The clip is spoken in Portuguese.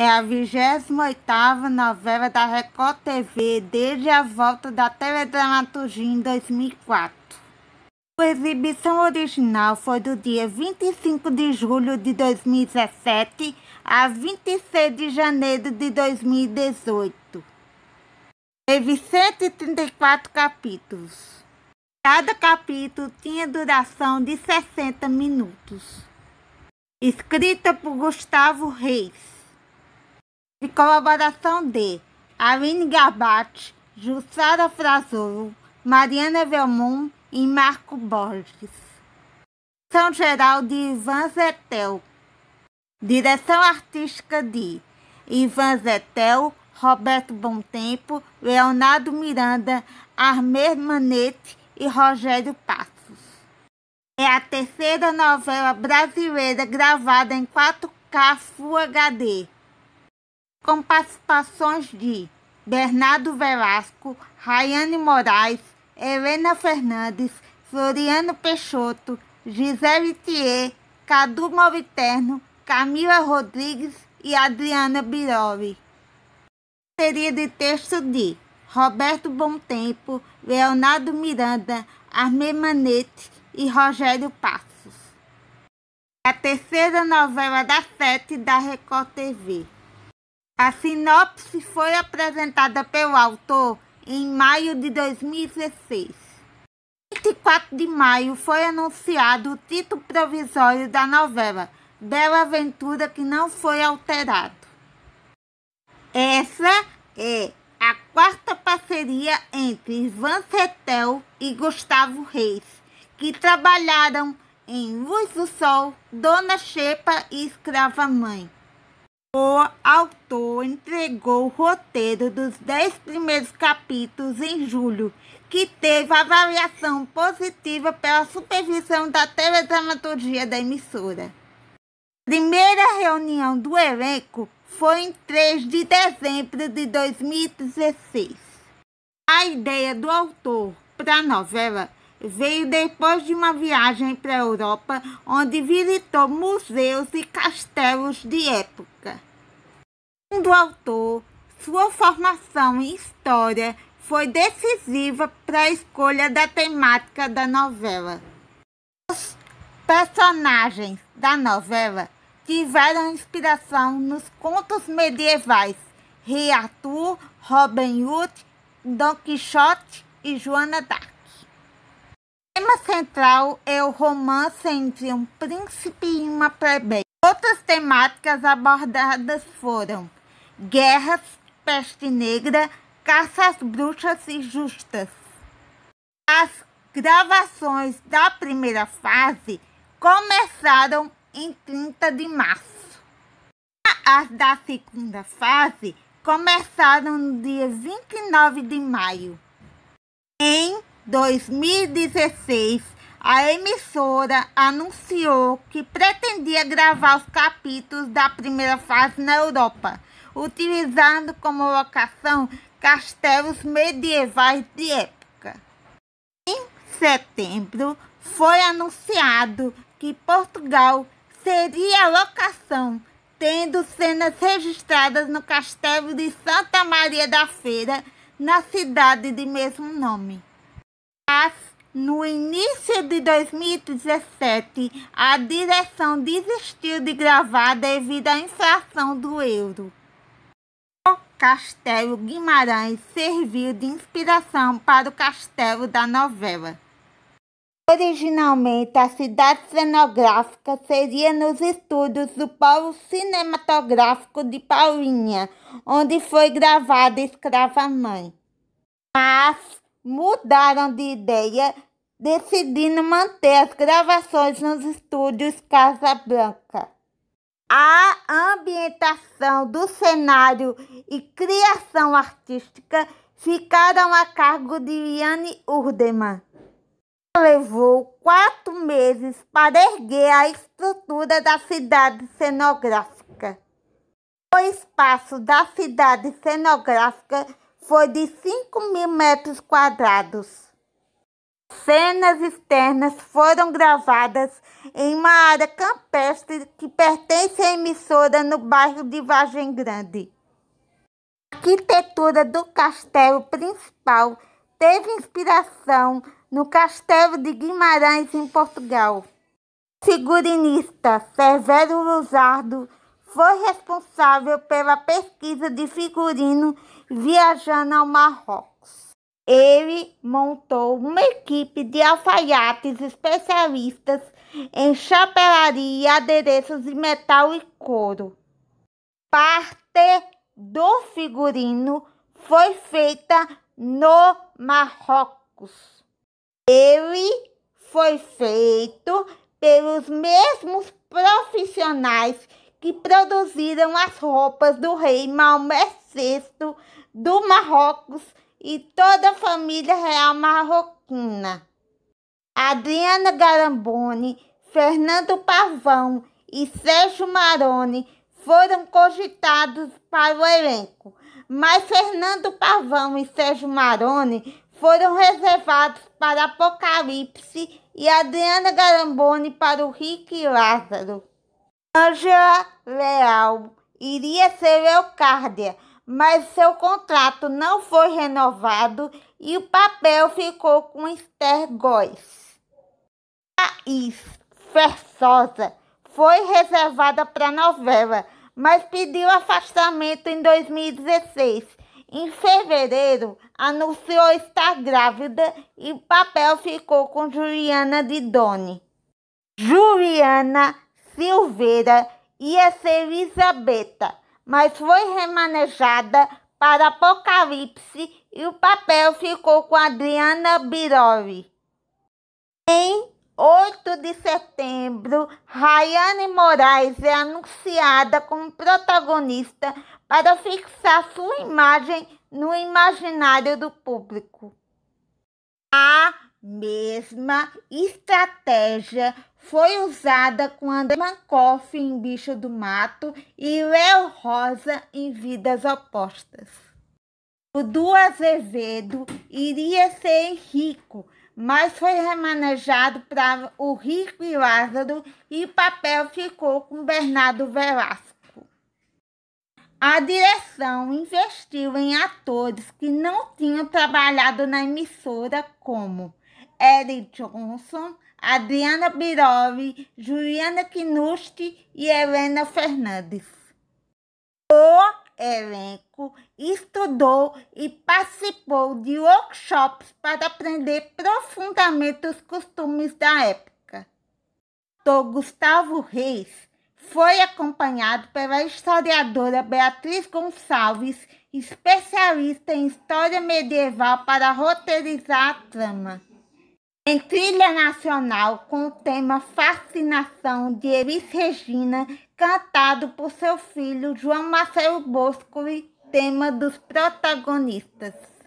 É a 28ª novela da Record TV desde a volta da teledramaturgia em 2004. A exibição original foi do dia 25 de julho de 2017 a 26 de janeiro de 2018. Teve 134 capítulos. Cada capítulo tinha duração de 60 minutos. Escrita por Gustavo Reis de colaboração de Aline Gabate, Jussara Frasouro, Mariana Velmon e Marco Borges. São Geral de Ivan Zetel. Direção artística de Ivan Zetel, Roberto Tempo, Leonardo Miranda, Armer Manete e Rogério Passos. É a terceira novela brasileira gravada em 4K Full HD com participações de Bernardo Velasco, Rayane Moraes, Helena Fernandes, Floriano Peixoto, Gisele Thier, Cadu Moliterno, Camila Rodrigues e Adriana Biroli. Seria de texto de Roberto Tempo, Leonardo Miranda, Armê Manete e Rogério Passos. A terceira novela da sete da Record TV. A sinopse foi apresentada pelo autor em maio de 2016. 24 de maio foi anunciado o título provisório da novela, Bela Aventura que não foi alterado. Essa é a quarta parceria entre Ivan Setel e Gustavo Reis, que trabalharam em Luz do Sol, Dona Xepa e Escrava Mãe. O autor entregou o roteiro dos dez primeiros capítulos em julho, que teve avaliação positiva pela supervisão da teledramaturgia da emissora. A primeira reunião do elenco foi em 3 de dezembro de 2016. A ideia do autor para a novela Veio depois de uma viagem para a Europa, onde visitou museus e castelos de época. Segundo o autor, sua formação em história foi decisiva para a escolha da temática da novela. Os personagens da novela tiveram inspiração nos contos medievais Rei Arthur, Robin Hood, Don Quixote e Joana d'Arc. O tema central é o romance entre um príncipe e uma plebeia. Outras temáticas abordadas foram guerras, peste negra, caças bruxas e justas. As gravações da primeira fase começaram em 30 de março. As da segunda fase começaram no dia 29 de maio, em 2016, a emissora anunciou que pretendia gravar os capítulos da primeira fase na Europa, utilizando como locação castelos medievais de época. Em setembro, foi anunciado que Portugal seria a locação, tendo cenas registradas no castelo de Santa Maria da Feira, na cidade de mesmo nome. Mas, no início de 2017, a direção desistiu de gravar devido à inflação do euro. O Castelo Guimarães serviu de inspiração para o castelo da novela. Originalmente, a cidade cenográfica seria nos estudos do Polo Cinematográfico de Paulinha, onde foi gravada Escrava Mãe. Mas, mudaram de ideia, decidindo manter as gravações nos estúdios Casa Branca. A ambientação do cenário e criação artística ficaram a cargo de Iane Urdeman. Levou quatro meses para erguer a estrutura da cidade cenográfica. O espaço da cidade cenográfica foi de 5 mil metros quadrados. Cenas externas foram gravadas em uma área campestre que pertence à emissora no bairro de Vargem Grande. A arquitetura do castelo principal teve inspiração no castelo de Guimarães, em Portugal. O figurinista Severo Luzardo foi responsável pela pesquisa de figurino viajando ao Marrocos. Ele montou uma equipe de alfaiates especialistas em chapelaria, adereços de metal e couro. Parte do figurino foi feita no Marrocos. Ele foi feito pelos mesmos profissionais que produziram as roupas do rei Maomé VI do Marrocos e toda a família real marroquina. Adriana Garamboni, Fernando Pavão e Sérgio Maroni foram cogitados para o elenco, mas Fernando Pavão e Sérgio Maroni foram reservados para Apocalipse e Adriana Garamboni para o Rick Lázaro. Angela Leal iria ser Leocárdia, mas seu contrato não foi renovado e o papel ficou com Esther Góes. Thaís Fersosa foi reservada para a novela, mas pediu afastamento em 2016. Em fevereiro, anunciou estar grávida e o papel ficou com Juliana Didone. Juliana Silveira ia ser Elisabetta, mas foi remanejada para Apocalipse e o papel ficou com Adriana Biroli. Em 8 de setembro, Rayane Moraes é anunciada como protagonista para fixar sua imagem no imaginário do público. A mesma estratégia foi usada com André Mankoff em Bicho do Mato e Léo Rosa em Vidas Opostas. O Du Azevedo iria ser rico, mas foi remanejado para o Rico e Lázaro e o papel ficou com Bernardo Velasco. A direção investiu em atores que não tinham trabalhado na emissora, como Eric Johnson, Adriana Birovi, Juliana Kinusti e Helena Fernandes. O elenco estudou e participou de workshops para aprender profundamente os costumes da época. O Gustavo Reis foi acompanhado pela historiadora Beatriz Gonçalves, especialista em história medieval, para roteirizar a trama em trilha nacional com o tema Fascinação de Elis Regina, cantado por seu filho João Marcelo Bosco e tema dos protagonistas.